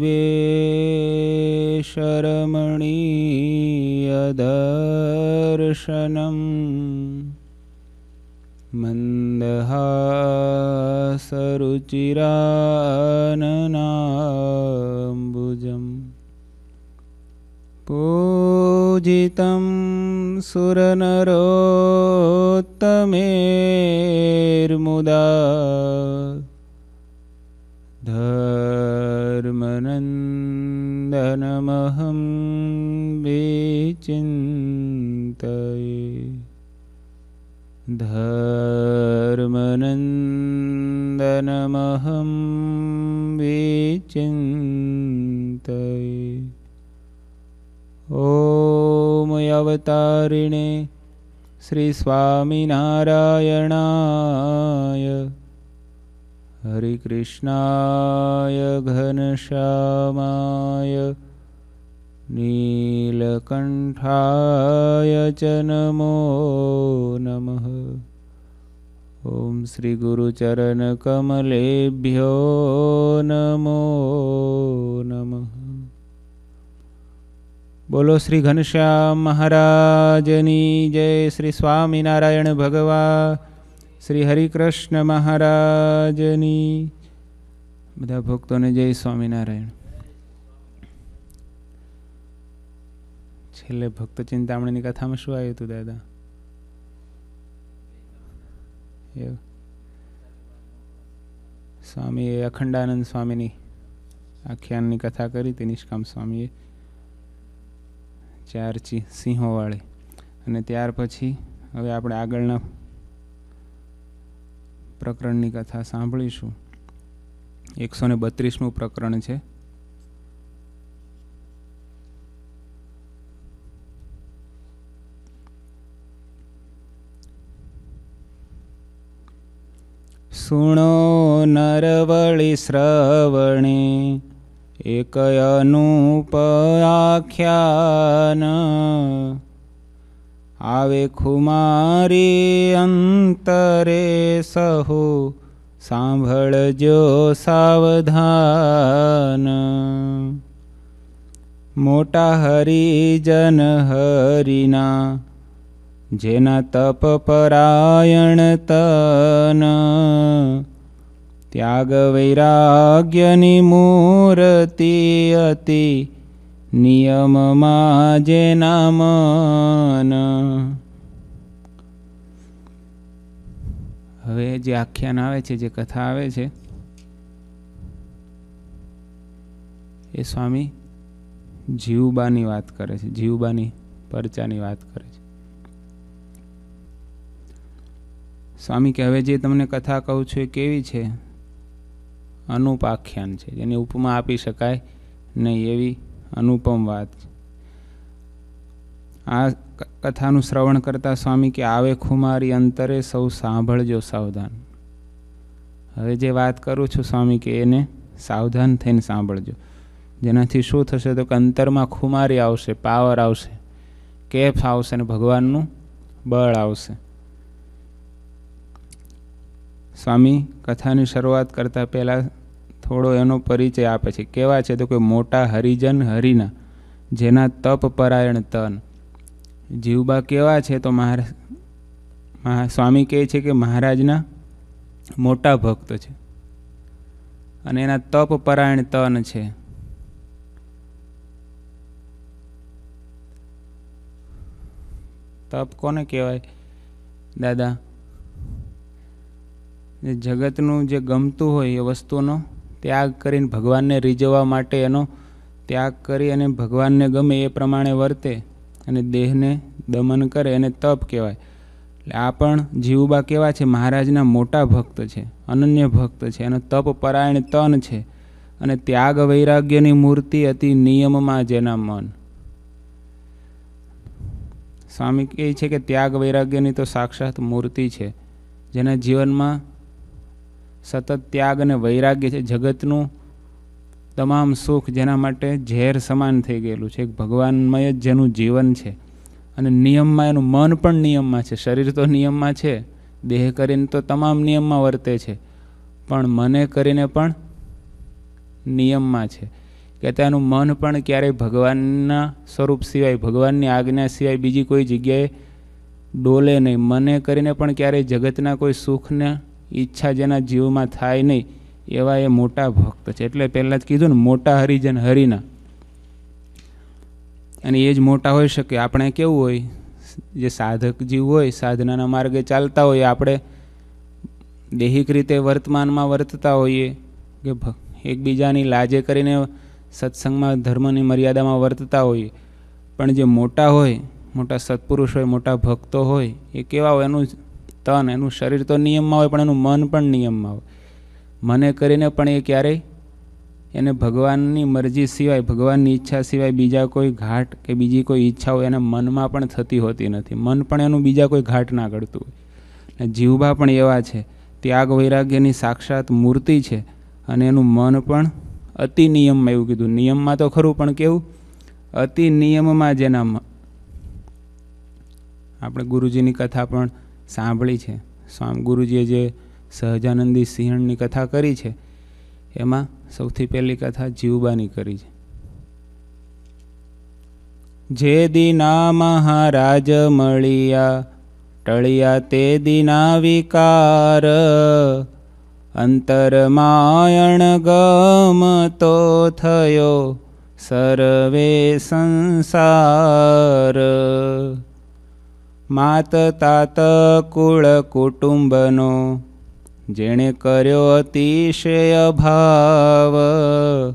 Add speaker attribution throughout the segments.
Speaker 1: े शरमणि मन्दहासरुचिराननाम्बुजम् पूजितं सुरनरोत्तमेर्मुदा ध नन्दनमहं विचिन्तये धर्मनन्दनमहं विचिन्तये ॐ अवतारिणे श्रीस्वामिनारायणाय हरिकृष्णाय घनश्यामाय नीलकण्ठाय च नमो नमः ॐ श्रीगुरुचरणकमलेभ्यो नमो नमः બોલો શ્રી ઘનશ્યામ મહારાજની જય શ્રી સ્વામિનારાયણ ભગવાન શ્રી હરિકૃષ્ણ મહારાજની બધા ભક્તોને જય સ્વામિનારાયણ છેલ્લે ભક્ત ચિંતામણીની કથામાં શું આવ્યું હતું દાદા સ્વામીએ અખંડાનંદ સ્વામીની આખ્યાનની કથા કરી તે નિષ્કામ સ્વામીએ ચાર વાળી અને ત્યાર પછી હવે આપણે આગળના પ્રકરણની કથા સાંભળીશું એકસો ને બત્રીસમું પ્રકરણ છે સુણો નરવળી શ્રવણી એક અનુપ આખ્યાન આવે ખુમારી અંતરે સહુ સાંભળજો સાવધાન મોટા હરિજન હરિના જેના તપ પરાયણ તન ત્યાગ વૈરાગ્યની મૂર્તિ હતી નિયમમાં જે નામન હવે જે આખ્યાન આવે છે જે કથા આવે છે એ સ્વામી જીવબાની વાત કરે છે જીવબાની પરચાની વાત કરે છે સ્વામી કે હવે જે તમને કથા કહું છું એ કેવી છે અનુપાખ્યાન છે જેની ઉપમા આપી શકાય નહીં એવી અનુપમ વાત આ કથાનું શ્રવણ કરતા સ્વામી કે આવે ખુમારી અંતરે સૌ સાંભળજો સાવધાન હવે જે વાત કરું છું સ્વામી કે એને સાવધાન થઈને સાંભળજો જેનાથી શું થશે તો કે અંતરમાં ખુમારી આવશે પાવર આવશે કેફ આવશે અને ભગવાનનું બળ આવશે સ્વામી કથાની શરૂઆત કરતા પહેલાં થોડો એનો પરિચય આપે છે કેવા છે તો કે મોટા હરિજન હરિના જેના તપ પરાયણ તન જીવબા કેવા છે તો મહારાજ સ્વામી કહે છે કે મહારાજના મોટા ભક્ત છે અને એના તપ પરાયણ તન છે તપ કોને કહેવાય દાદા જગતનું જે ગમતું હોય એ વસ્તુનો ત્યાગ કરીને ભગવાનને રીઝવવા માટે એનો ત્યાગ કરી અને ભગવાનને ગમે એ પ્રમાણે વર્તે અને દેહને દમન કરે એને તપ કહેવાય એટલે આ પણ જીવબા કેવા છે મહારાજના મોટા ભક્ત છે અનન્ય ભક્ત છે એનો તપ પરાયણ તન છે અને ત્યાગ વૈરાગ્યની મૂર્તિ હતી નિયમમાં જેના મન સ્વામી કહે છે કે ત્યાગ વૈરાગ્યની તો સાક્ષાત મૂર્તિ છે જેના જીવનમાં સતત ત્યાગ અને વૈરાગ્ય છે જગતનું તમામ સુખ જેના માટે ઝેર સમાન થઈ ગયેલું છે એક ભગવાનમય જ જેનું જીવન છે અને નિયમમાં એનું મન પણ નિયમમાં છે શરીર તો નિયમમાં છે દેહ કરીને તો તમામ નિયમમાં વર્તે છે પણ મને કરીને પણ નિયમમાં છે કે તેનું મન પણ ક્યારેય ભગવાનના સ્વરૂપ સિવાય ભગવાનની આજ્ઞા સિવાય બીજી કોઈ જગ્યાએ ડોલે નહીં મને કરીને પણ ક્યારેય જગતના કોઈ સુખને ઈચ્છા જેના જીવમાં થાય નહીં એવા એ મોટા ભક્ત છે એટલે પહેલાં જ કીધું ને મોટા હરિજન હરિના અને એ જ મોટા હોઈ શકે આપણે કેવું હોય જે સાધક જીવ હોય સાધનાના માર્ગે ચાલતા હોય આપણે દૈહિક રીતે વર્તમાનમાં વર્તતા હોઈએ કે એકબીજાની લાજે કરીને સત્સંગમાં ધર્મની મર્યાદામાં વર્તતા હોઈએ પણ જે મોટા હોય મોટા સત્પુરુષ હોય મોટા ભક્તો હોય એ કેવા હોય એનું તન એનું શરીર તો નિયમમાં હોય પણ એનું મન પણ નિયમમાં હોય મને કરીને પણ એ ક્યારેય એને ભગવાનની મરજી સિવાય ભગવાનની ઈચ્છા સિવાય બીજા કોઈ ઘાટ કે બીજી કોઈ ઈચ્છાઓ એના મનમાં પણ થતી હોતી નથી મન પણ એનું બીજા કોઈ ઘાટ ના કરતું હોય અને જીવબા પણ એવા છે ત્યાગ વૈરાગ્યની સાક્ષાત મૂર્તિ છે અને એનું મન પણ અતિ નિયમમાં એવું કીધું નિયમમાં તો ખરું પણ કેવું અતિ નિયમમાં જેના આપણે ગુરુજીની કથા પણ સાંભળી છે સ્વામી ગુરુજીએ જે સહજાનંદી સિંહણની કથા કરી છે એમાં સૌથી પહેલી કથા જીવબાની કરી છે જે દિના મહારાજ મળ્યા ટળિયા તે દિના વિકાર અંતરમાયણ તો થયો સર્વે સંસાર માત તાત કુળ કુટુંબનો જેણે કર્યો અતિશય ભાવ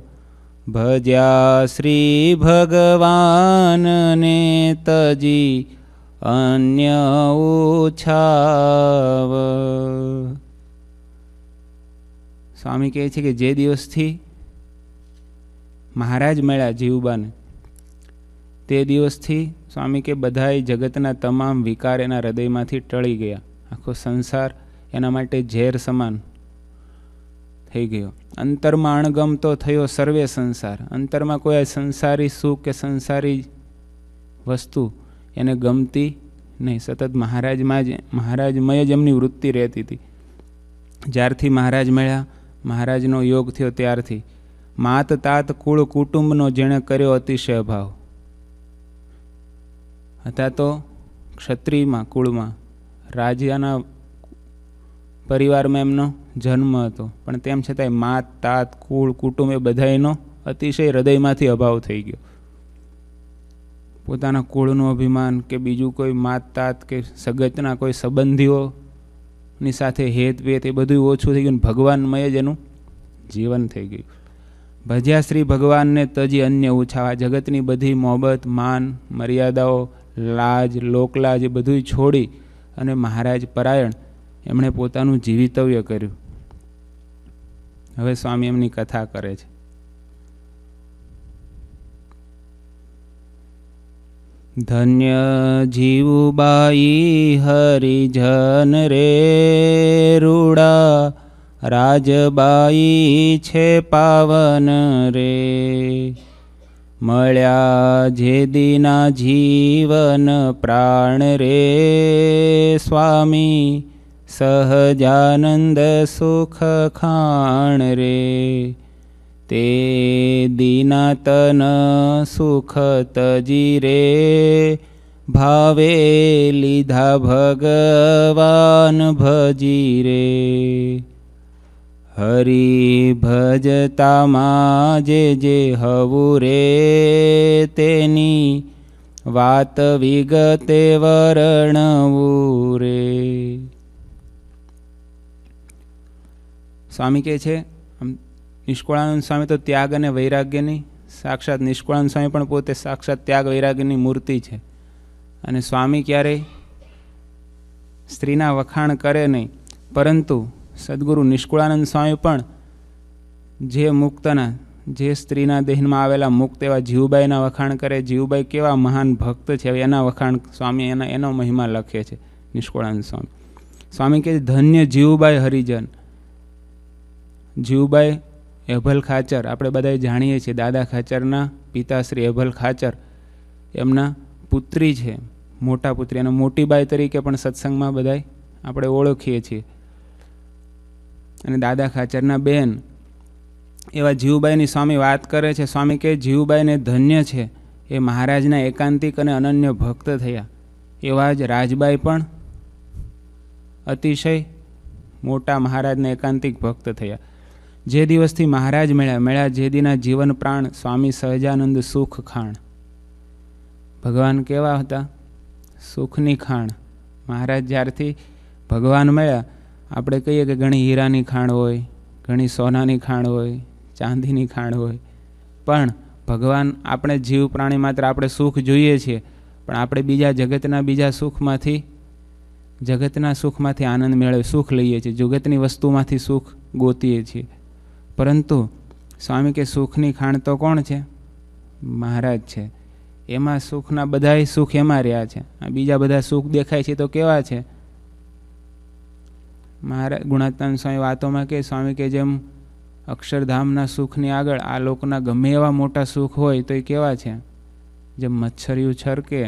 Speaker 1: ભજ્યા શ્રી ભગવાનને તજી અન્ય ઉછાવ સ્વામી કહે છે કે જે દિવસથી મહારાજ મળ્યા જીવબાને તે દિવસથી સ્વામી કે બધાએ જગતના તમામ વિકાર એના હૃદયમાંથી ટળી ગયા આખો સંસાર એના માટે ઝેર સમાન થઈ ગયો અંતરમાં અણગમતો થયો સર્વે સંસાર અંતરમાં કોઈ સંસારી સુખ કે સંસારી વસ્તુ એને ગમતી નહીં સતત મહારાજમાં જ મહારાજમય જ એમની વૃત્તિ રહેતી હતી જ્યારથી મહારાજ મળ્યા મહારાજનો યોગ થયો ત્યારથી માત તાત કુળ કુટુંબનો જેણે કર્યો અતિશય ભાવ હતા તો ક્ષત્રિયમાં કુળમાં રાજાના પરિવારમાં એમનો જન્મ હતો પણ તેમ છતાંય માત તાત કુળ કુટુંબ એ બધા એનો અતિશય હૃદયમાંથી અભાવ થઈ ગયો પોતાના કુળનું અભિમાન કે બીજું કોઈ માત તાત કે સગતના કોઈ સંબંધીઓની સાથે હેતભેત એ બધું ઓછું થઈ ગયું ભગવાનમય જ એનું જીવન થઈ ગયું ભજ્યા શ્રી ભગવાનને તજી અન્ય ઓછાવા જગતની બધી મોહબત માન મર્યાદાઓ લાજ લોકલાજ બધું છોડી અને મહારાજ પરાયણ એમણે પોતાનું જીવિતવ્ય કર્યું હવે સ્વામી એમની કથા કરે છે ધન્ય જીવુબાઈ હરિજન રે રૂડા રાજબાઈ છે પાવન રે મળ્યા જે દિના જીવન પ્રાણ રે સ્વામી સહજાનંદ સુખ ખાણ રે તે દીના તન સુખ તજી રે ભાવે લીધા ભગવાન ભજી રે હરી ભજતામાં જે જે હવું રે તેની વાત વિગતે વર્ણવું રે સ્વામી કહે છે નિષ્કુળાનંદ સ્વામી તો ત્યાગ અને વૈરાગ્યની સાક્ષાત નિષ્કુળાનંદ સ્વામી પણ પોતે સાક્ષાત ત્યાગ વૈરાગ્યની મૂર્તિ છે અને સ્વામી ક્યારેય સ્ત્રીના વખાણ કરે નહીં પરંતુ સદગુરુ નિષ્કુળાનંદ સ્વામી પણ જે મુક્તના જે સ્ત્રીના દેહમાં આવેલા મુક્ત એવા જીવબાઈના વખાણ કરે જીવબાઈ કેવા મહાન ભક્ત છે એના વખાણ સ્વામી એના એનો મહિમા લખે છે નિષ્કુળાનંદ સ્વામી સ્વામી કે ધન્ય જીવબાઈ હરિજન જીવબાઈ એભલ ખાચર આપણે બધાએ જાણીએ છીએ દાદા ખાચરના પિતાશ્રી એભલ ખાચર એમના પુત્રી છે મોટા પુત્રી અને મોટીબાઈ તરીકે પણ સત્સંગમાં બધાય આપણે ઓળખીએ છીએ અને દાદા ખાચરના બેન એવા જીવબાઈની સ્વામી વાત કરે છે સ્વામી કે જીવબાઈને ધન્ય છે એ મહારાજના એકાંતિક અને અનન્ય ભક્ત થયા એવા જ રાજબાઈ પણ અતિશય મોટા મહારાજના એકાંતિક ભક્ત થયા જે દિવસથી મહારાજ મળ્યા મળ્યા જેદીના જીવન પ્રાણ સ્વામી સહજાનંદ સુખ ખાણ ભગવાન કેવા હતા સુખની ખાણ મહારાજ જ્યારથી ભગવાન મળ્યા આપણે કહીએ કે ઘણી હીરાની ખાણ હોય ઘણી સોનાની ખાણ હોય ચાંદીની ખાણ હોય પણ ભગવાન આપણે જીવ પ્રાણી માત્ર આપણે સુખ જોઈએ છીએ પણ આપણે બીજા જગતના બીજા સુખમાંથી જગતના સુખમાંથી આનંદ મેળવે સુખ લઈએ છીએ જગતની વસ્તુમાંથી સુખ ગોતીએ છીએ પરંતુ સ્વામી કે સુખની ખાણ તો કોણ છે મહારાજ છે એમાં સુખના બધાય સુખ એમાં રહ્યા છે આ બીજા બધા સુખ દેખાય છે તો કેવા છે મહારાજ ગુણાત્તાન સ્વામી વાતોમાં કે સ્વામી કે જેમ અક્ષરધામના સુખની આગળ આ લોકના ગમે એવા મોટા સુખ હોય તો એ કેવા છે જેમ મચ્છરિયું છરકે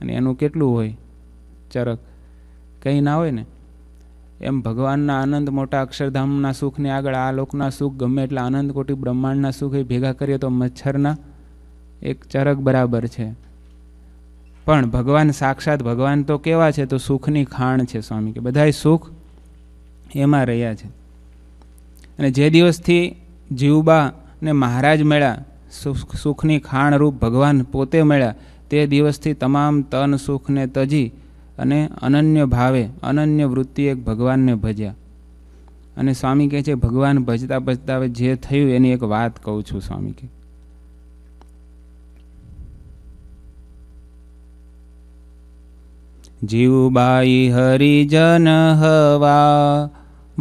Speaker 1: અને એનું કેટલું હોય ચરક કંઈ ના હોય ને એમ ભગવાનના આનંદ મોટા અક્ષરધામના સુખની આગળ આ લોકના સુખ ગમે એટલા આનંદ કોટી બ્રહ્માંડના સુખ એ ભેગા કરીએ તો મચ્છરના એક ચરક બરાબર છે પણ ભગવાન સાક્ષાત ભગવાન તો કેવા છે તો સુખની ખાણ છે સ્વામી કે બધાય સુખ એમાં રહ્યા છે અને જે દિવસથી જીવબા ને મહારાજ મળ્યા સુખની ખાણરૂપ ભગવાન પોતે મળ્યા તે દિવસથી તમામ તન સુખને તજી અને અનન્ય ભાવે અનન્ય વૃત્તિ એક ભગવાનને ભજ્યા અને સ્વામી કહે છે ભગવાન ભજતા ભજતા જે થયું એની એક વાત કહું છું સ્વામી કે જીવબાઈ હરિજન હવા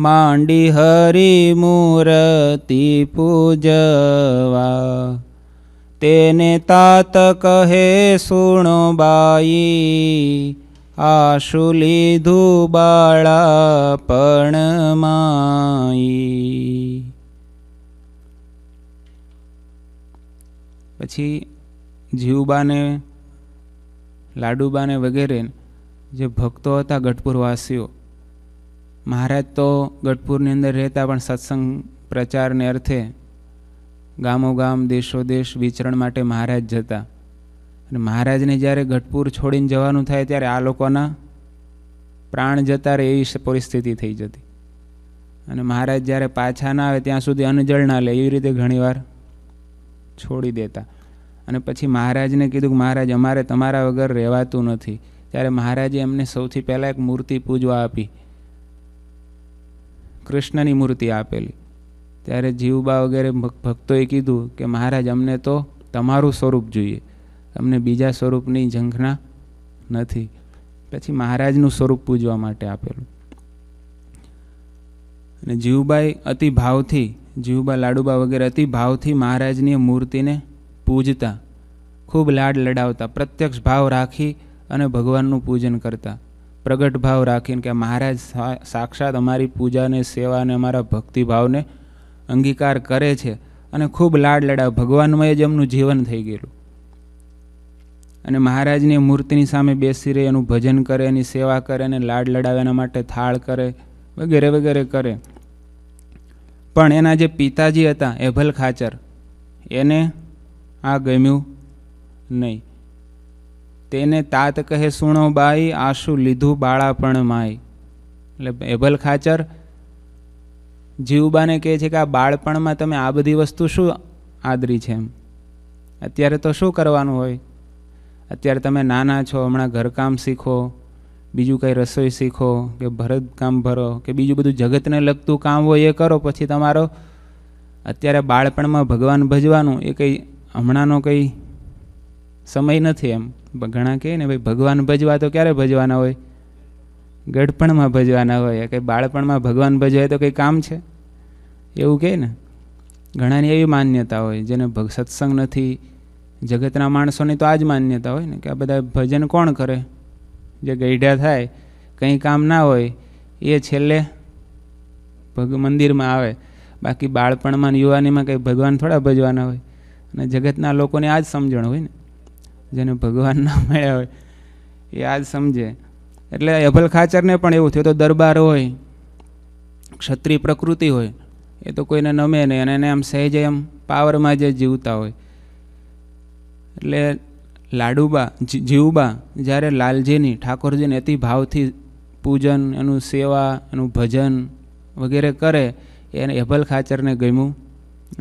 Speaker 1: માંડી હરી મૂર્તિ પૂજવા તેને તાત કહે સુણો બાઈ આશુ લીધું બાળા પણ માઈ પછી જીવબાને લાડુબાને વગેરે જે ભક્તો હતા ગઢપુરવાસીઓ મહારાજ તો ગઢપુરની અંદર રહેતા પણ સત્સંગ પ્રચારને અર્થે ગામો ગામ દેશો દેશ વિચરણ માટે મહારાજ જતા અને મહારાજને જ્યારે ગઢપુર છોડીને જવાનું થાય ત્યારે આ લોકોના પ્રાણ જતા રહે એવી પરિસ્થિતિ થઈ જતી અને મહારાજ જ્યારે પાછા ના આવે ત્યાં સુધી અન્નજળ ના લે એવી રીતે ઘણીવાર છોડી દેતા અને પછી મહારાજને કીધું કે મહારાજ અમારે તમારા વગર રહેવાતું નથી ત્યારે મહારાજે એમને સૌથી પહેલાં એક મૂર્તિ પૂજવા આપી કૃષ્ણની મૂર્તિ આપેલી ત્યારે જીવબા વગેરે ભક્તોએ કીધું કે મહારાજ અમને તો તમારું સ્વરૂપ જોઈએ અમને બીજા સ્વરૂપની ઝંખના નથી પછી મહારાજનું સ્વરૂપ પૂજવા માટે આપેલું અને જીવબાઈ અતિ ભાવથી જીવબા લાડુબા વગેરે અતિ ભાવથી મહારાજની મૂર્તિને પૂજતા ખૂબ લાડ લડાવતા પ્રત્યક્ષ ભાવ રાખી અને ભગવાનનું પૂજન કરતા પ્રગટ ભાવ રાખીને કે મહારાજ સાક્ષાત અમારી પૂજાને સેવાને અમારા ભક્તિભાવને અંગીકાર કરે છે અને ખૂબ લાડ લડા ભગવાનમય જ એમનું જીવન થઈ ગયેલું અને મહારાજની મૂર્તિની સામે બેસી રહે એનું ભજન કરે એની સેવા કરે અને લાડ લડાવેના માટે થાળ કરે વગેરે વગેરે કરે પણ એના જે પિતાજી હતા એભલ ખાચર એને આ ગમ્યું નહીં તેને તાત કહે સુણો બાઈ આંસુ લીધું બાળા પણ માય એટલે એબલ ખાચર જીવબાને કહે છે કે આ બાળપણમાં તમે આ બધી વસ્તુ શું આદરી છે એમ અત્યારે તો શું કરવાનું હોય અત્યારે તમે નાના છો હમણાં ઘરકામ શીખો બીજું કંઈ રસોઈ શીખો કે ભરતકામ ભરો કે બીજું બધું જગતને લગતું કામ હોય એ કરો પછી તમારો અત્યારે બાળપણમાં ભગવાન ભજવાનું એ કંઈ હમણાંનો કંઈ સમય નથી એમ ઘણા કહે ને ભાઈ ભગવાન ભજવા તો ક્યારે ભજવાના હોય ગઢપણમાં ભજવાના હોય કે બાળપણમાં ભગવાન ભજવાય તો કંઈ કામ છે એવું કહે ને ઘણાની એવી માન્યતા હોય જેને સત્સંગ નથી જગતના માણસોની તો આ જ માન્યતા હોય ને કે આ બધા ભજન કોણ કરે જે ગઈઢા થાય કંઈ કામ ના હોય એ છેલ્લે ભગ મંદિરમાં આવે બાકી બાળપણમાં યુવાનીમાં કંઈ ભગવાન થોડા ભજવાના હોય અને જગતના લોકોને આ જ સમજણ હોય ને જેને ભગવાન ના મળ્યા હોય એ આ સમજે એટલે અભલ ખાચરને પણ એવું થયું તો દરબાર હોય ક્ષત્રિય પ્રકૃતિ હોય એ તો કોઈને નમે નહીં અને એને આમ સહેજ એમ પાવરમાં જે જીવતા હોય એટલે લાડુબા જીવબા જ્યારે લાલજીની ઠાકોરજીને અતિ ભાવથી પૂજન એનું સેવા એનું ભજન વગેરે કરે એને એભલ ખાચરને ગમ્યું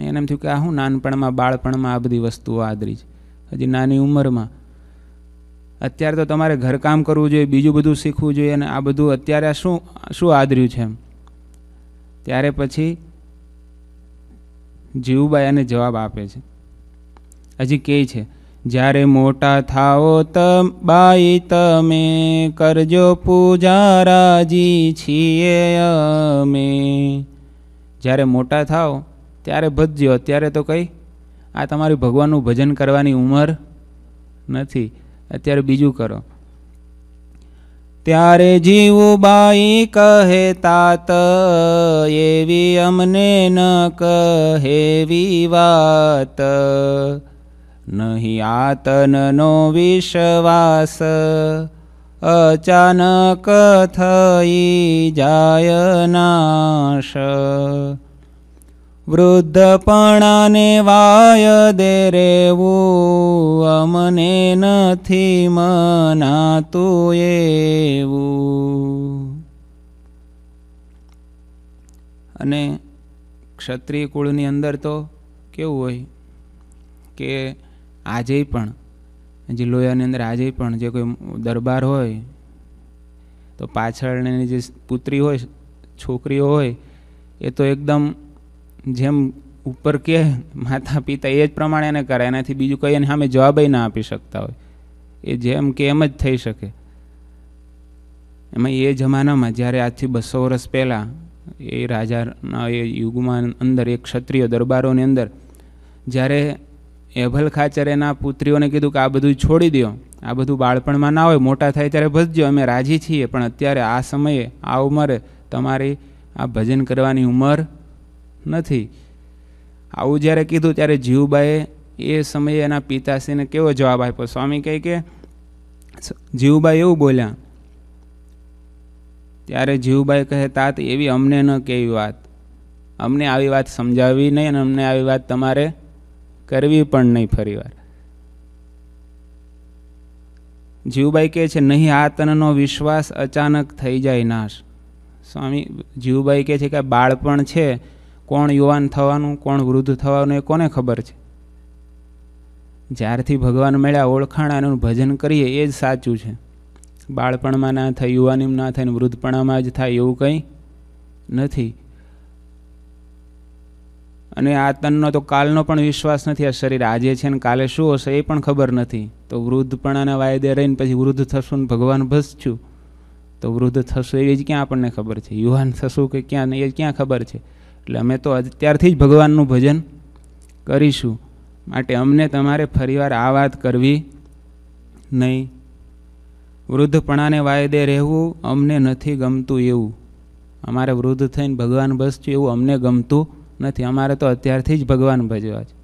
Speaker 1: એને એમ થયું કે આ હું નાનપણમાં બાળપણમાં આ બધી વસ્તુઓ આદરી છે હજી નાની ઉંમરમાં અત્યારે તો તમારે ઘરકામ કરવું જોઈએ બીજું બધું શીખવું જોઈએ અને આ બધું અત્યારે શું શું આદર્યું છે એમ ત્યારે પછી જીવુબાઈ આને જવાબ આપે છે હજી કે છે જ્યારે મોટા થાઓ તમ બાઈ તમે કરજો પૂજારાજી છીએ અમે જ્યારે મોટા થાઓ ત્યારે ભજજો અત્યારે તો કંઈ આ તમારી ભગવાનનું ભજન કરવાની ઉંમર નથી અત્યારે બીજું કરો ત્યારે બાઈ કહે તાત એવી અમને ન કહેવી વાત નહીં આતનનો વિશ્વાસ અચાનક થઈ જાય નાશ વૃદ્ધપણાને વાય દે રેવું અમને નથી મનાતું એવું અને ક્ષત્રિય કુળની અંદર તો કેવું હોય કે આજે પણ જે લોયાની અંદર આજે પણ જે કોઈ દરબાર હોય તો પાછળની જે પુત્રી હોય છોકરીઓ હોય એ તો એકદમ જેમ ઉપર કે માતા પિતા એ જ પ્રમાણે એને કરે એનાથી બીજું કંઈ એને સામે જવાબ ના આપી શકતા હોય એ જેમ કે એમ જ થઈ શકે એમાં એ જમાનામાં જ્યારે આજથી બસો વર્ષ પહેલાં એ રાજાના એ યુગમાં અંદર એક ક્ષત્રિય દરબારોની અંદર જ્યારે એભલ ખાચર એના પુત્રીઓને કીધું કે આ બધું છોડી દો આ બધું બાળપણમાં ના હોય મોટા થાય ત્યારે ભજજો અમે રાજી છીએ પણ અત્યારે આ સમયે આ ઉંમરે તમારી આ ભજન કરવાની ઉંમર નથી આવું જ્યારે કીધું ત્યારે જીવબાએ એ સમયે એના પિતાશ્રીને કેવો જવાબ આપ્યો સ્વામી કહે કે જીવબાઈ એવું બોલ્યા ત્યારે જીવબાઈ કહે તાત એવી અમને ન કેવી વાત અમને આવી વાત સમજાવવી નહીં અને અમને આવી વાત તમારે કરવી પણ નહીં ફરીવાર જીવબાઈ કહે છે નહીં આ તનનો વિશ્વાસ અચાનક થઈ જાય નાશ સ્વામી જીવબાઈ કહે છે કે બાળપણ છે કોણ યુવાન થવાનું કોણ વૃદ્ધ થવાનું એ કોને ખબર છે જ્યારથી ભગવાન મળ્યા ઓળખાણાનું ભજન કરીએ એ જ સાચું છે બાળપણમાં ના થાય યુવાનીમાં ના થાય ને વૃદ્ધપણામાં જ થાય એવું કંઈ નથી અને આ તનનો તો કાલનો પણ વિશ્વાસ નથી આ શરીર આજે છે ને કાલે શું હશે એ પણ ખબર નથી તો વૃદ્ધપણાના વાયદે રહીને પછી વૃદ્ધ થશું ને ભગવાન ભસશું તો વૃદ્ધ થશું એવી જ ક્યાં આપણને ખબર છે યુવાન થશું કે ક્યાં એ ક્યાં ખબર છે એટલે અમે તો અત્યારથી જ ભગવાનનું ભજન કરીશું માટે અમને તમારે ફરીવાર આ વાત કરવી નહીં વૃદ્ધપણાને વાયદે રહેવું અમને નથી ગમતું એવું અમારે વૃદ્ધ થઈને ભગવાન બસતું એવું અમને ગમતું નથી અમારે તો અત્યારથી જ ભગવાન ભજવા છે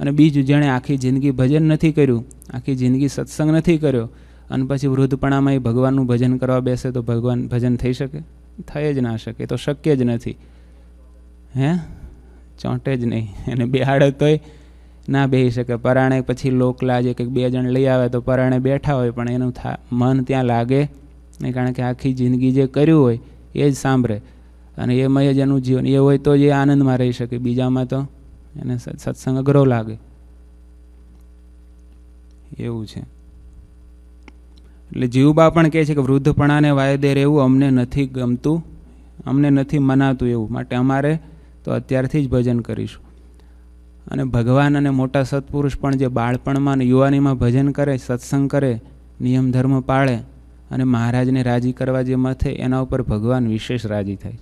Speaker 1: અને બીજું જેણે આખી જિંદગી ભજન નથી કર્યું આખી જિંદગી સત્સંગ નથી કર્યો અને પછી વૃદ્ધપણામાં એ ભગવાનનું ભજન કરવા બેસે તો ભગવાન ભજન થઈ શકે થઈ જ ના શકે તો શક્ય જ નથી હે ચોંટે જ નહીં એને બેહાડે તોય ના બેસી શકે પરાણે પછી લોકલા જે કંઈક બે જણ લઈ આવે તો પરાણે બેઠા હોય પણ એનું થા મન ત્યાં લાગે ને કારણ કે આખી જિંદગી જે કર્યું હોય એ જ સાંભળે અને એમય જ એનું જીવન એ હોય તો જ એ આનંદમાં રહી શકે બીજામાં તો એને સત્સંગ અઘરો લાગે એવું છે એટલે જીવબા પણ કહે છે કે વૃદ્ધપણાને વાયદે રહેવું અમને નથી ગમતું અમને નથી મનાતું એવું માટે અમારે તો અત્યારથી જ ભજન કરીશું અને ભગવાન અને મોટા સત્પુરુષ પણ જે બાળપણમાં અને યુવાનીમાં ભજન કરે સત્સંગ કરે નિયમ ધર્મ પાળે અને મહારાજને રાજી કરવા જે મથે એના ઉપર ભગવાન વિશેષ રાજી થાય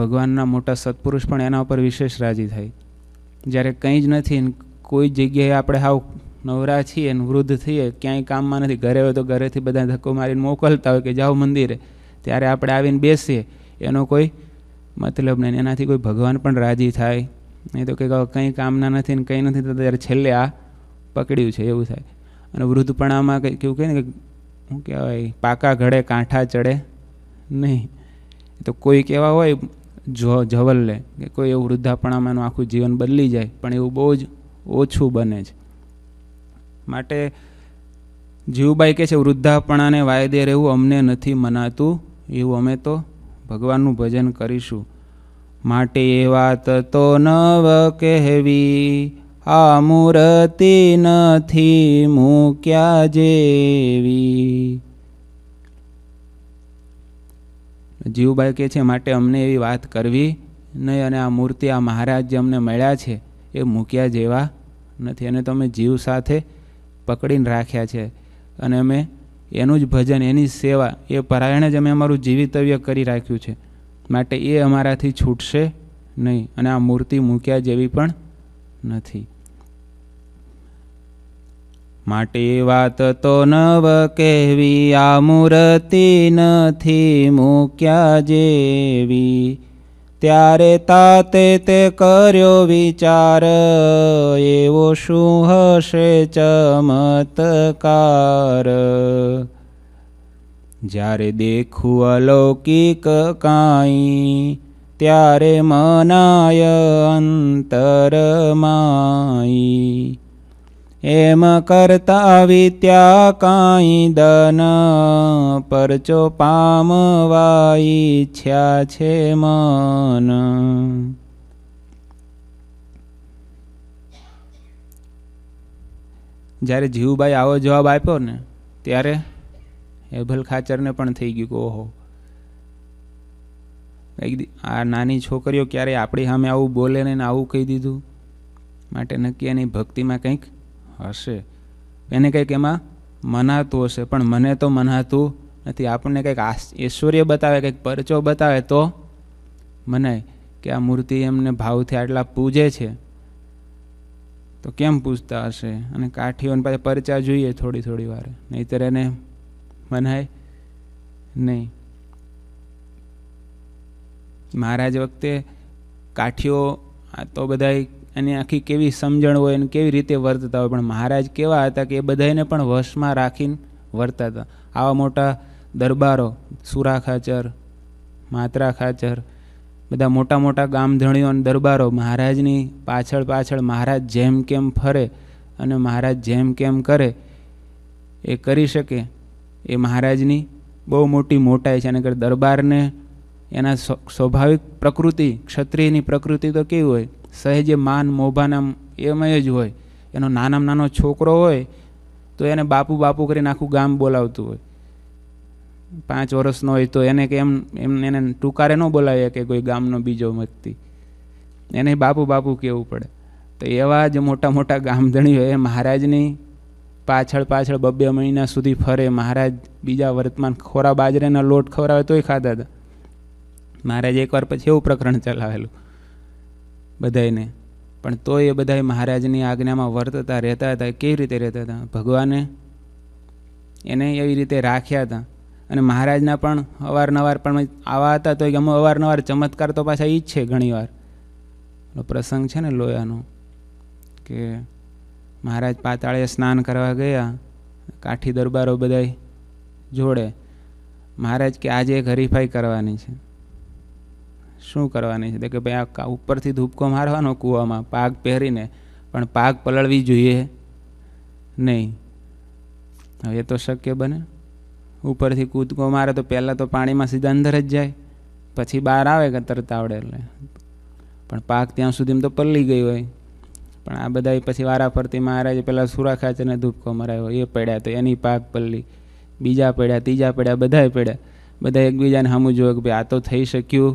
Speaker 1: ભગવાનના મોટા સત્પુરુષ પણ એના ઉપર વિશેષ રાજી થાય જ્યારે કંઈ જ નથી કોઈ જગ્યાએ આપણે હાવ નવરા છીએ ને વૃદ્ધ થઈએ ક્યાંય કામમાં નથી ઘરે હોય તો ઘરેથી બધા ધક્કો મારીને મોકલતા હોય કે જાઓ મંદિરે ત્યારે આપણે આવીને બેસીએ એનો કોઈ મતલબ નહીં એનાથી કોઈ ભગવાન પણ રાજી થાય નહીં તો કે કંઈ કામના નથી ને કંઈ નથી તો ત્યારે છેલ્લે આ પકડ્યું છે એવું થાય અને વૃદ્ધપણામાં કંઈ કેવું કહે ને કે શું કહેવાય પાકા ઘડે કાંઠા ચડે નહીં તો કોઈક એવા હોય જો જવલ લે કે કોઈ એવું વૃદ્ધાપણામાંનું આખું જીવન બદલી જાય પણ એવું બહુ જ ઓછું બને છે માટે જીવબાઈ કહે છે વૃદ્ધાપણાને વાયદે રહેવું અમને નથી મનાતું એવું અમે તો ભગવાનનું ભજન કરીશું માટે એ વાત તો નવ કહેવી આ મૂર્તિ નથી મૂક્યા જેવી જીવભાઈ કહે છે માટે અમને એવી વાત કરવી નહીં અને આ મૂર્તિ આ મહારાજ જે અમને મળ્યા છે એ મૂક્યા જેવા નથી અને તમે જીવ સાથે પકડીને રાખ્યા છે અને અમે એનું જ ભજન એની સેવા એ પરાયણ જ અમે અમારું જીવિતવ્ય કરી રાખ્યું છે માટે એ અમારાથી છૂટશે નહીં અને આ મૂર્તિ મૂક્યા જેવી પણ નથી માટે વાત તો નવ કહેવી આ મૂર્તિ નથી મૂક્યા જેવી ત્યારે તાતે તે કર્યો વિચાર એવો શું હશે ચમત્કાર જ્યારે દેખું અલૌકિક કાંઈ ત્યારે મનાય અંતરમાઈ એમ કરતા વિત્યા કાંઈ દન પરચો પામવા ઈચ્છ્યા છે મન જ્યારે જીવુભાઈ આવો જવાબ આપ્યો ને ત્યારે હેભલ ખાચરને પણ થઈ ગયું કે ઓહો આ નાની છોકરીઓ ક્યારેય આપણી સામે આવું બોલે ને આવું કહી દીધું માટે નક્કી એની ભક્તિમાં કંઈક હશે એને કંઈક એમાં મનાતું હશે પણ મને તો મનાતું નથી આપણને કંઈક ઐશ્વર્ય બતાવે કંઈક પરચો બતાવે તો મનાય કે આ મૂર્તિ એમને ભાવથી આટલા પૂજે છે તો કેમ પૂજતા હશે અને કાઠીઓને પાસે પરચા જોઈએ થોડી થોડી વાર નહીતર એને મનાય નહીં મહારાજ વખતે કાઠીઓ આ તો બધાય એની આખી કેવી સમજણ હોય અને કેવી રીતે વર્તતા હોય પણ મહારાજ કેવા હતા કે એ બધાને પણ વશમાં રાખીને વર્તા હતા આવા મોટા દરબારો સુરા ખાચર માત્રા ખાચર બધા મોટા મોટા ગામધણીઓ અને દરબારો મહારાજની પાછળ પાછળ મહારાજ જેમ કેમ ફરે અને મહારાજ જેમ કેમ કરે એ કરી શકે એ મહારાજની બહુ મોટી મોટાઈ છે અને દરબારને એના સ્વાભાવિક પ્રકૃતિ ક્ષત્રિયની પ્રકૃતિ તો કેવી હોય સહેજે માન મોભાનામ એમય જ હોય એનો નાનામાં નાનો છોકરો હોય તો એને બાપુ બાપુ કરીને આખું ગામ બોલાવતું હોય પાંચ વર્ષનો હોય તો એને કે એમ એમ એને ટૂંકારે ન બોલાવીએ કે કોઈ ગામનો બીજો વ્યક્તિ એને બાપુ બાપુ કહેવું પડે તો એવા જ મોટા મોટા ગામધણીઓ એ મહારાજની પાછળ પાછળ બબ્બે મહિના સુધી ફરે મહારાજ બીજા વર્તમાન ખોરા બાજરાના લોટ ખવરાવે તોય ખાતા હતા મહારાજ એકવાર પછી એવું પ્રકરણ ચલાવેલું બધાને પણ તોય એ બધા મહારાજની આજ્ઞામાં વર્તતા રહેતા હતા કેવી રીતે રહેતા હતા ભગવાને એને એવી રીતે રાખ્યા હતા અને મહારાજના પણ અવારનવાર પણ આવા હતા તો અમુક અવારનવાર ચમત્કાર તો પાછા એ જ છે ઘણીવાર પ્રસંગ છે ને લોયાનો કે મહારાજ પાતાળે સ્નાન કરવા ગયા કાઠી દરબારો બધા જોડે મહારાજ કે આજે એક હરીફાઈ કરવાની છે શું કરવાની છે તો કે ભાઈ આ ઉપરથી ધૂપકો મારવાનો કૂવામાં પાક પહેરીને પણ પાક પલળવી જોઈએ નહીં હવે તો શક્ય બને ઉપરથી કૂદકો મારે તો પહેલાં તો પાણીમાં સીધા અંદર જ જાય પછી બહાર આવે કે તરત આવડે એટલે પણ પાક ત્યાં સુધીમાં તો પલળી ગઈ હોય પણ આ બધા પછી વારા વારાફરતી મહારાજે પહેલાં સુરા ખાચરને ધૂપકો મરાયો એ પડ્યા તો એની પાક પલળી બીજા પડ્યા ત્રીજા પડ્યા બધાએ પડ્યા બધા એકબીજાને સામું જોયું કે ભાઈ આ તો થઈ શક્યું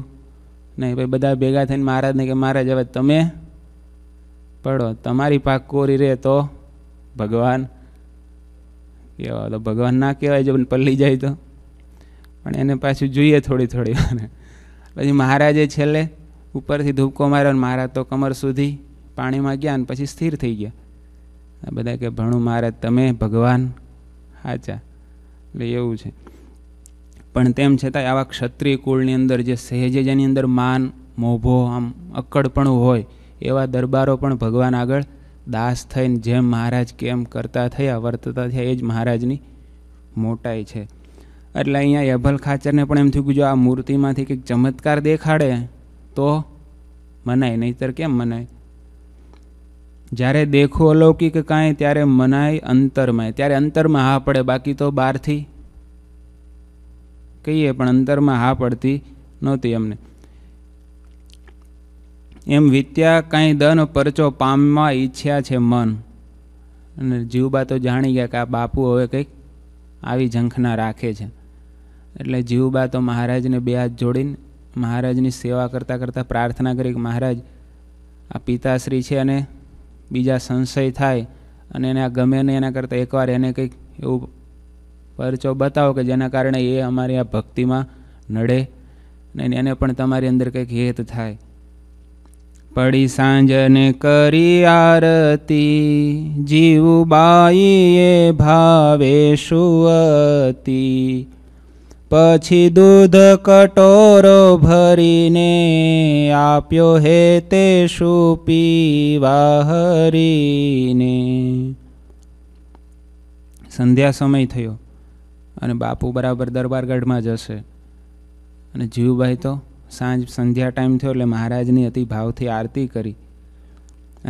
Speaker 1: નહીં ભાઈ બધા ભેગા થઈને મહારાજને કે મહારાજ હવે તમે પડો તમારી પાક કોરી રહે તો ભગવાન કહેવા તો ભગવાન ના કહેવાય જો પલ્લી જાય તો પણ એને પાછું જોઈએ થોડી થોડી વાર પછી મહારાજે છેલ્લે ઉપરથી ધૂપકો માર્યો મહારાજ તો કમર સુધી પાણીમાં ગયા અને પછી સ્થિર થઈ ગયા બધા કે ભણું મહારાજ તમે ભગવાન હાચા એટલે એવું છે પણ તેમ છતાંય આવા ક્ષત્રિય કુળની અંદર જે સહેજે જેની અંદર માન મોભો આમ અક્કડપણું હોય એવા દરબારો પણ ભગવાન આગળ દાસ થઈને જેમ મહારાજ કેમ કરતા થયા વર્તતા થયા એ જ મહારાજની મોટાઈ છે એટલે અહીંયા યભલ ખાચરને પણ એમ થયું કે જો આ મૂર્તિમાંથી કંઈક ચમત્કાર દેખાડે તો મનાય નહીતર કેમ મનાય જ્યારે દેખો અલૌકિક કાંઈ ત્યારે મનાય અંતરમાં ત્યારે અંતરમાં હા પડે બાકી તો બહારથી કહીએ પણ અંતરમાં હા પડતી નહોતી એમને એમ વિત્યા કાંઈ દન પરચો પામવા ઈચ્છ્યા છે મન અને જીવબા તો જાણી ગયા કે આ બાપુ હવે કંઈક આવી ઝંખના રાખે છે એટલે જીવબા તો મહારાજને બે હાથ જોડીને મહારાજની સેવા કરતાં કરતાં પ્રાર્થના કરી કે મહારાજ આ પિતાશ્રી છે અને બીજા સંશય થાય અને એને આ ગમે નહીં એના કરતાં એકવાર એને કંઈક એવું પરચો બતાવો કે જેના કારણે એ અમારી આ ભક્તિમાં નડે ને એને પણ તમારી અંદર કંઈક હેત થાય પડી સાંજને કરી આરતી જીવ બાઈએ ભાવે સુવતી પછી દૂધ કટોરો ભરીને આપ્યો હે તે સુપીવા હરીને સંધ્યા સમય થયો અને બાપુ બરાબર દરબારગઢમાં જશે અને જીવભાઈ તો સાંજ સંધ્યા ટાઈમ થયો એટલે મહારાજની અતિ ભાવથી આરતી કરી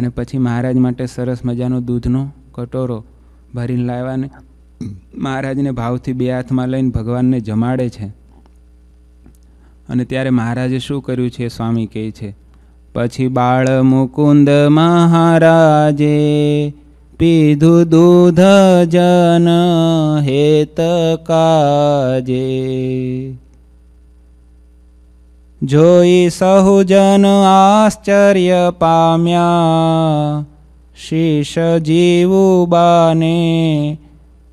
Speaker 1: અને પછી મહારાજ માટે સરસ મજાનો દૂધનો કટોરો ભરીને લાવવાને મહારાજને ભાવથી બે હાથમાં લઈને ભગવાનને જમાડે છે અને ત્યારે મહારાજે શું કર્યું છે સ્વામી કહે છે પછી બાળ મુકુંદ મહારાજે પીધુ દૂધ જન હેત કાજે જોઈ સહુજન આશ્ચર્ય પામ્યા શીશ જીવુ બાને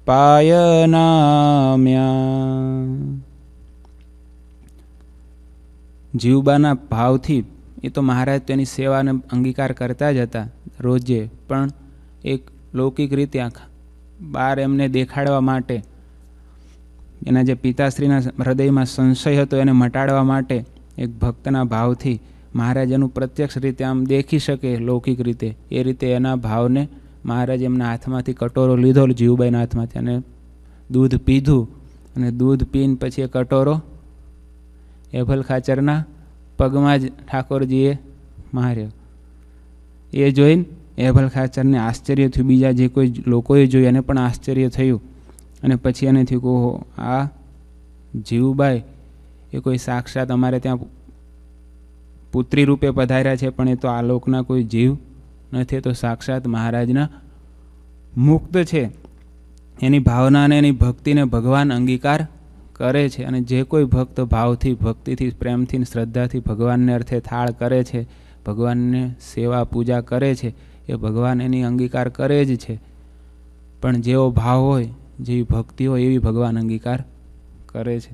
Speaker 1: પાયનામ્યા જીવબાના ભાવથી એ તો મહારાજ તેની સેવાને અંગીકાર કરતા જ હતા રોજે પણ એક લૌકિક રીતે આંખ બહાર એમને દેખાડવા માટે એના જે પિતાશ્રીના હૃદયમાં સંશય હતો એને મટાડવા માટે એક ભક્તના ભાવથી મહારાજ એનું પ્રત્યક્ષ રીતે આમ દેખી શકે લૌકિક રીતે એ રીતે એના ભાવને મહારાજ એમના હાથમાંથી કટોરો લીધો જીવબાઈના હાથમાંથી અને દૂધ પીધું અને દૂધ પીને પછી એ કટોરો એભલ ખાચરના પગમાં જ ઠાકોરજીએ માર્યો એ જોઈને એભલ ખાચરને આશ્ચર્ય થયું બીજા જે કોઈ લોકોએ જોયું એને પણ આશ્ચર્ય થયું અને પછી એને થયું કહો ઓહો આ જીવુબાઈ એ કોઈ સાક્ષાત અમારે ત્યાં પુત્રી રૂપે પધાર્યા છે પણ એ તો આ લોકના કોઈ જીવ નથી તો સાક્ષાત મહારાજના મુક્ત છે એની ભાવનાને એની ભક્તિને ભગવાન અંગીકાર કરે છે અને જે કોઈ ભક્ત ભાવથી ભક્તિથી પ્રેમથી શ્રદ્ધાથી ભગવાનને અર્થે થાળ કરે છે ભગવાનને સેવા પૂજા કરે છે એ ભગવાન એની અંગીકાર કરે જ છે પણ જેવો ભાવ હોય જેવી ભક્તિ હોય એવી ભગવાન અંગીકાર કરે છે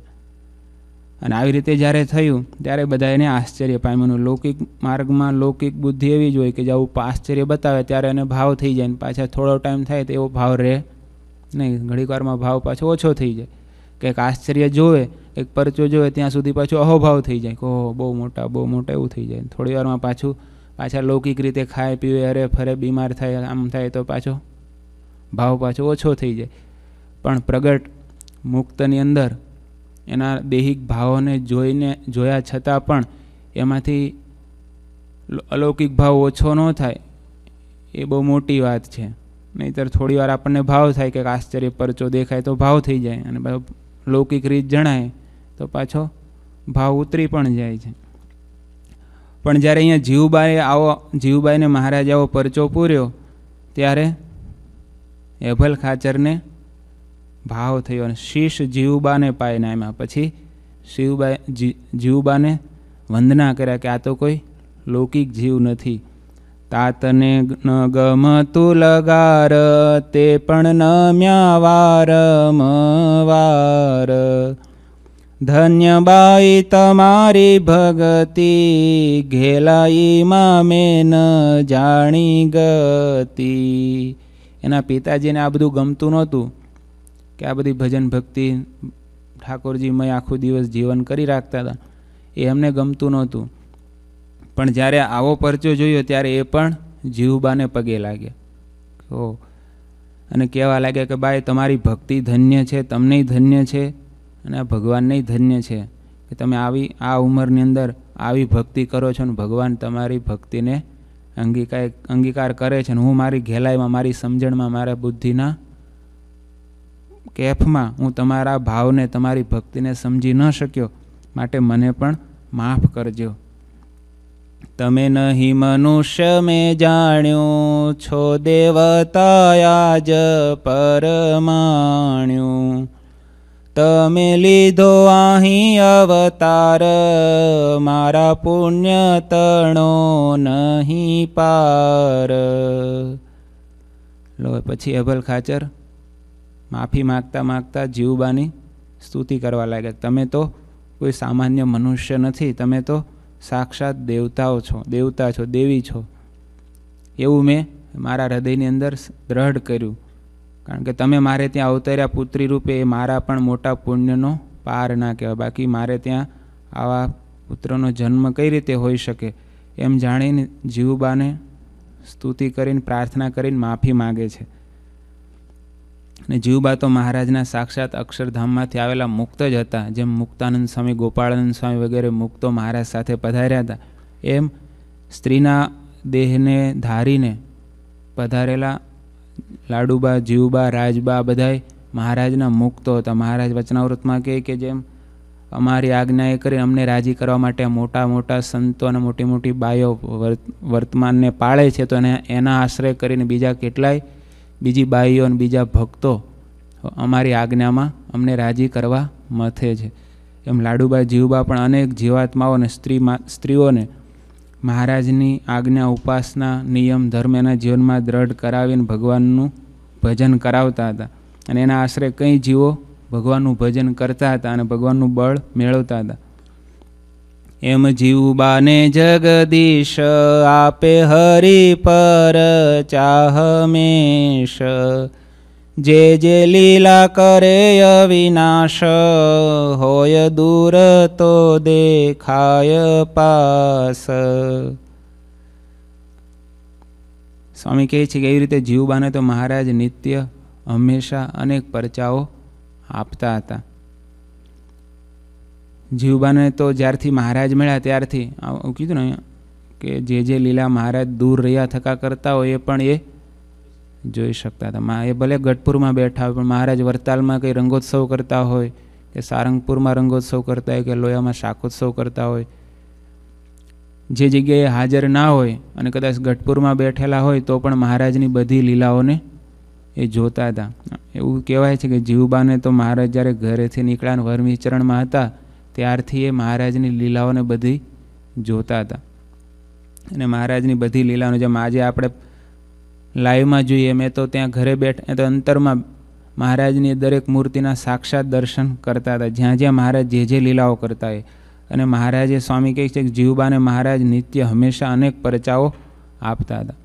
Speaker 1: અને આવી રીતે જ્યારે થયું ત્યારે બધા એને આશ્ચર્ય પામ્યું લૌકિક માર્ગમાં લૌકિક બુદ્ધિ એવી જ હોય કે આવું આશ્ચર્ય બતાવે ત્યારે એને ભાવ થઈ જાય ને પાછા થોડો ટાઈમ થાય તો એવો ભાવ રહે નહીં ઘડીક વારમાં ભાવ પાછો ઓછો થઈ જાય કંઈક આશ્ચર્ય જોવે એક પરચો જોવે ત્યાં સુધી પાછો અહોભાવ થઈ જાય કે ઓહો બહુ મોટા બહુ મોટા એવું થઈ જાય થોડી વારમાં પાછું પાછા લૌકિક રીતે ખાય પીવે અરે ફરે બીમાર થાય આમ થાય તો પાછો ભાવ પાછો ઓછો થઈ જાય પણ પ્રગટ મુક્તની અંદર એના દૈહિક ભાવોને જોઈને જોયા છતાં પણ એમાંથી અલૌકિક ભાવ ઓછો ન થાય એ બહુ મોટી વાત છે નહીંતર થોડી વાર આપણને ભાવ થાય કે આશ્ચર્ય પરચો દેખાય તો ભાવ થઈ જાય અને લૌકિક રીત જણાય તો પાછો ભાવ ઉતરી પણ જાય છે પણ જ્યારે અહીંયા જીવબાઈ આવો જીવબાઈને મહારાજાઓ પરચો પૂર્યો ત્યારે એભલ ખાચરને ભાવ થયો અને શીશ જીવબાને પાય નામ્યા પછી શિવબાઈ જીવબાને વંદના કર્યા કે આ તો કોઈ લૌકિક જીવ નથી તાતને ન ગમતું લગાર તે પણ નમ્યા વારમ વાર ધન્ય બાઈ તમારી ભગતી ઘેલાઈ મામે ન જાણી ગતી એના પિતાજીને આ બધું ગમતું નહોતું કે આ બધી ભજન ભક્તિ ઠાકોરજી મેં આખો દિવસ જીવન કરી રાખતા હતા એ એમને ગમતું નહોતું પણ જ્યારે આવો પરચો જોયો ત્યારે એ પણ જીવબાને પગે લાગ્યા ઓ અને કહેવા લાગ્યા કે બાઈ તમારી ભક્તિ ધન્ય છે તમને ધન્ય છે અને આ ભગવાનને ધન્ય છે કે તમે આવી આ ઉંમરની અંદર આવી ભક્તિ કરો છો ને ભગવાન તમારી ભક્તિને અંગીકાર અંગીકાર કરે છે ને હું મારી ઘેલાઈમાં મારી સમજણમાં મારા બુદ્ધિના કેફમાં હું તમારા ભાવને તમારી ભક્તિને સમજી ન શક્યો માટે મને પણ માફ કરજો તમે નહીં મનુષ્ય મેં જાણ્યું છો દેવતા દેવતાયાજ પરમાણ્યું તમે લીધો અહીં અવતાર મારા પુણ્ય તણો નહીં પાર લો પછી અભલ ખાચર માફી માગતા માગતા જીવબાની સ્તુતિ કરવા લાગ્યા તમે તો કોઈ સામાન્ય મનુષ્ય નથી તમે તો સાક્ષાત દેવતાઓ છો દેવતા છો દેવી છો એવું મેં મારા હૃદયની અંદર દ્રઢ કર્યું કારણ કે તમે મારે ત્યાં અવતર્યા પુત્રી રૂપે એ મારા પણ મોટા પુણ્યનો પાર ના કહેવાય બાકી મારે ત્યાં આવા પુત્રનો જન્મ કઈ રીતે હોઈ શકે એમ જાણીને જીવબાને સ્તુતિ કરીને પ્રાર્થના કરીને માફી માગે છે અને જીવબા તો મહારાજના સાક્ષાત અક્ષરધામમાંથી આવેલા મુક્ત જ હતા જેમ મુક્તાનંદ સ્વામી ગોપાળાનંદ સ્વામી વગેરે મુક્તો મહારાજ સાથે પધાર્યા હતા એમ સ્ત્રીના દેહને ધારીને પધારેલા લાડુબા જીવબા રાજબા બધાય મહારાજના મુક્તો હતા મહારાજ વચનાવૃતમાં કહે કે જેમ અમારી આજ્ઞા એ કરી અમને રાજી કરવા માટે મોટા મોટા સંતો અને મોટી મોટી બાયો વર્તમાનને પાળે છે તો એને એના આશ્રય કરીને બીજા કેટલાય બીજી બાઈઓ અને બીજા ભક્તો અમારી આજ્ઞામાં અમને રાજી કરવા મથે છે એમ લાડુબા જીવબા પણ અનેક જીવાત્માઓને સ્ત્રીમાં સ્ત્રીઓને મહારાજની આજ્ઞા ઉપાસના નિયમ ધર્મ એના જીવનમાં દ્રઢ કરાવીને ભગવાનનું ભજન કરાવતા હતા અને એના આશરે કંઈ જીવો ભગવાનનું ભજન કરતા હતા અને ભગવાનનું બળ મેળવતા હતા એમ જીવબાને જગદીશ આપે હરિ પર ચાહમેશ જે જે લીલા કરે અવિનાશ હોય દૂર તો દેખાય પાસ સ્વામી કહે છે કે એવી રીતે જીવબાને તો મહારાજ નિત્ય હંમેશા અનેક પરચાઓ આપતા હતા જીવબાને તો જ્યારથી મહારાજ મળ્યા ત્યારથી કીધું ને કે જે જે લીલા મહારાજ દૂર રહ્યા થકા કરતા હોય એ પણ એ જોઈ શકતા હતા એ ભલે ગઢપુરમાં બેઠા હોય પણ મહારાજ વરતાલમાં કંઈ રંગોત્સવ કરતા હોય કે સારંગપુરમાં રંગોત્સવ કરતા હોય કે લોયામાં શાકોત્સવ કરતા હોય જે જગ્યાએ હાજર ના હોય અને કદાચ ગઢપુરમાં બેઠેલા હોય તો પણ મહારાજની બધી લીલાઓને એ જોતા હતા એવું કહેવાય છે કે જીવબાને તો મહારાજ જ્યારે ઘરેથી નીકળ્યા અને વર્મીચરણમાં હતા ત્યારથી એ મહારાજની લીલાઓને બધી જોતા હતા અને મહારાજની બધી લીલાઓને જેમ આજે આપણે લાઈવમાં જોઈએ મેં તો ત્યાં ઘરે બેઠ તો અંતરમાં મહારાજની દરેક મૂર્તિના સાક્ષાત દર્શન કરતા હતા જ્યાં જ્યાં મહારાજ જે જે લીલાઓ કરતા હોય અને મહારાજે સ્વામી કહે છે કે જીવબાને મહારાજ નિત્ય હંમેશા અનેક પરચાઓ આપતા હતા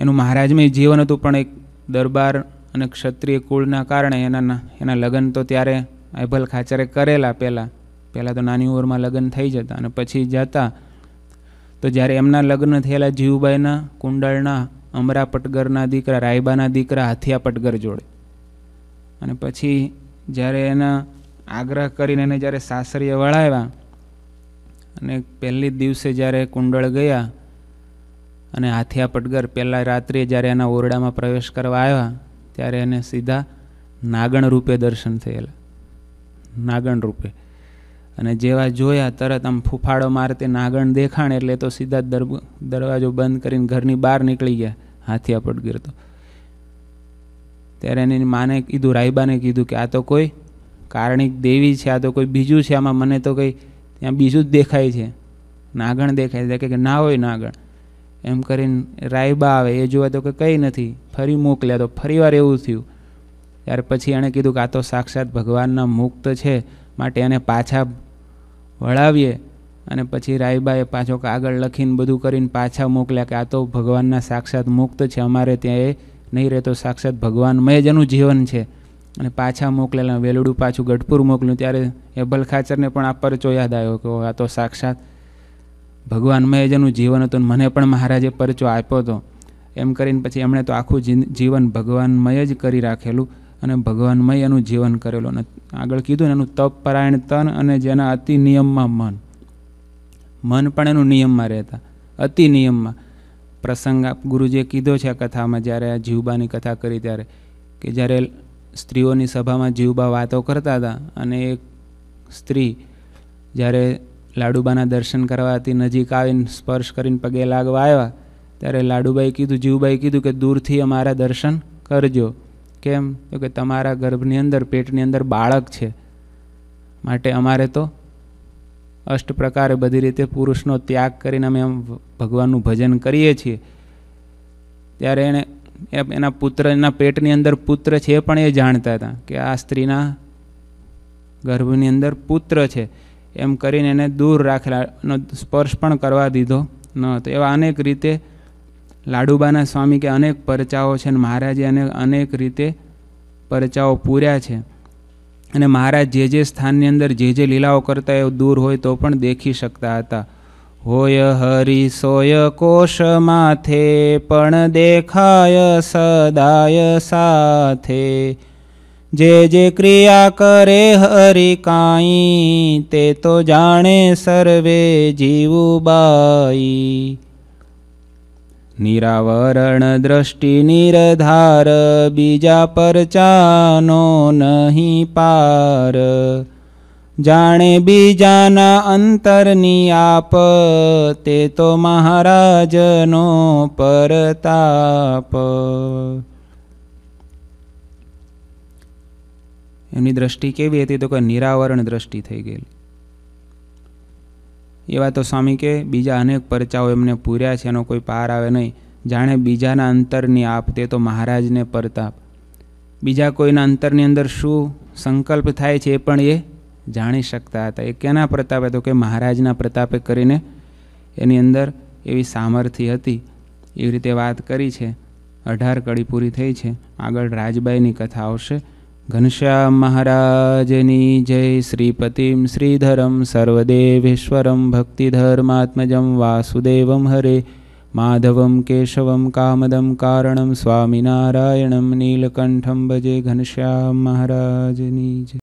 Speaker 1: એનું મહારાજમય જીવન હતું પણ એક દરબાર અને ક્ષત્રિય કુળના કારણે એના એના લગ્ન તો ત્યારે અહેબલ ખાચરે કરેલા પહેલાં પહેલાં તો નાની ઉંમરમાં લગ્ન થઈ જતા અને પછી જતા તો જ્યારે એમના લગ્ન થયેલા જીવુબાઈના કુંડળના અમરા પટગરના દીકરા રાયબાના દીકરા હાથિયા પટગર જોડે અને પછી જ્યારે એના આગ્રહ કરીને એને જ્યારે સાસરીએ વળાવ્યા અને પહેલી દિવસે જ્યારે કુંડળ ગયા અને હાથિયા પટગર પહેલાં રાત્રે જ્યારે એના ઓરડામાં પ્રવેશ કરવા આવ્યા ત્યારે એને સીધા નાગણ રૂપે દર્શન થયેલા નાગણ રૂપે અને જેવા જોયા તરત આમ ફૂફાડો મારતે નાગણ દેખાણ એટલે તો સીધા દરવાજો બંધ કરીને ઘરની બહાર નીકળી ગયા હાથી આપટ ગીરતો ત્યારે એની માને કીધું રાઈબાને કીધું કે આ તો કોઈ કારણિક દેવી છે આ તો કોઈ બીજું છે આમાં મને તો કંઈ ત્યાં બીજું જ દેખાય છે નાગણ દેખાય છે કે ના હોય નાગણ એમ કરીને રાયબા આવે એ જોવા તો કે કંઈ નથી ફરી મોકલ્યા તો ફરીવાર એવું થયું ત્યારે પછી એણે કીધું કે આ તો સાક્ષાત ભગવાનના મુક્ત છે માટે એને પાછા વળાવીએ અને પછી રાયબાએ પાછો કાગળ લખીને બધું કરીને પાછા મોકલ્યા કે આ તો ભગવાનના સાક્ષાત મુક્ત છે અમારે ત્યાં એ નહીં રહેતો સાક્ષાત ભગવાનમય જ એનું જીવન છે અને પાછા મોકલેલા વેલુડું પાછું ગઢપુર મોકલ્યું ત્યારે એબલ ખાચરને પણ આ પરચો યાદ આવ્યો કે આ તો સાક્ષાત ભગવાનમય જ એનું જીવન હતું મને પણ મહારાજે પરચો આપ્યો હતો એમ કરીને પછી એમણે તો આખું જીવન ભગવાનમય જ કરી રાખેલું અને ભગવાનમય એનું જીવન કરેલું અને આગળ કીધું ને એનું તપ પરાયણ તન અને જેના અતિ નિયમમાં મન મન પણ એનું નિયમમાં રહેતા અતિ નિયમમાં પ્રસંગ ગુરુજીએ કીધો છે આ કથામાં જ્યારે આ જીવબાની કથા કરી ત્યારે કે જ્યારે સ્ત્રીઓની સભામાં જીવબા વાતો કરતા હતા અને એક સ્ત્રી જ્યારે લાડુબાના દર્શન કરવાથી નજીક આવીને સ્પર્શ કરીને પગે લાગવા આવ્યા ત્યારે લાડુબાઈ કીધું જીવબાઈ કીધું કે દૂરથી અમારા દર્શન કરજો કેમ તો કે તમારા ગર્ભની અંદર પેટની અંદર બાળક છે માટે અમારે તો અષ્ટ પ્રકારે બધી રીતે પુરુષનો ત્યાગ કરીને અમે એમ ભગવાનનું ભજન કરીએ છીએ ત્યારે એણે એના પુત્ર એના પેટની અંદર પુત્ર છે એ પણ એ જાણતા હતા કે આ સ્ત્રીના ગર્ભની અંદર પુત્ર છે એમ કરીને એને દૂર રાખેલા સ્પર્શ પણ કરવા દીધો ન હતો એવા અનેક રીતે લાડુબાના સ્વામી કે અનેક પરચાઓ છે અને મહારાજે અને અનેક રીતે પરચાઓ પૂર્યા છે અને મહારાજ જે જે સ્થાનની અંદર જે જે લીલાઓ કરતા એ દૂર હોય તો પણ દેખી શકતા હતા હોય હરી સોય કોશ માથે પણ દેખાય સદાય સાથે જે જે ક્રિયા કરે હરી કાંઈ તે તો જાણે સર્વે જીવું બાઈ નિરાવરણ દ્રષ્ટિ નિરધાર બીજા પરચાનો નહીં પાર જાણે બીજાના અંતરની આપ તે તો મહારાજનો પરતાપ એની દ્રષ્ટિ કેવી હતી તો કે નિરાવરણ દ્રષ્ટિ થઈ ગયેલી એવા તો સ્વામી કે બીજા અનેક પરચાઓ એમને પૂર્યા છે એનો કોઈ પાર આવે નહીં જાણે બીજાના અંતરની આપ તે તો મહારાજને પરતાપ બીજા કોઈના અંતરની અંદર શું સંકલ્પ થાય છે એ પણ એ જાણી શકતા હતા એ કેના પ્રતાપે તો કે મહારાજના પ્રતાપે કરીને એની અંદર એવી સામર્થ્ય હતી એવી રીતે વાત કરી છે અઢાર કડી પૂરી થઈ છે આગળ રાજબાઈની કથા આવશે घनश्यां महाराजनी जय श्रीपतिं श्रीधरं सर्वदेवेश्वरं भक्तिधर्मात्मजं वासुदेवं हरे माधवं केशवं कामदं कारणं स्वामिनारायणं नीलकण्ठं भजे घनश्यां महाराजनी जय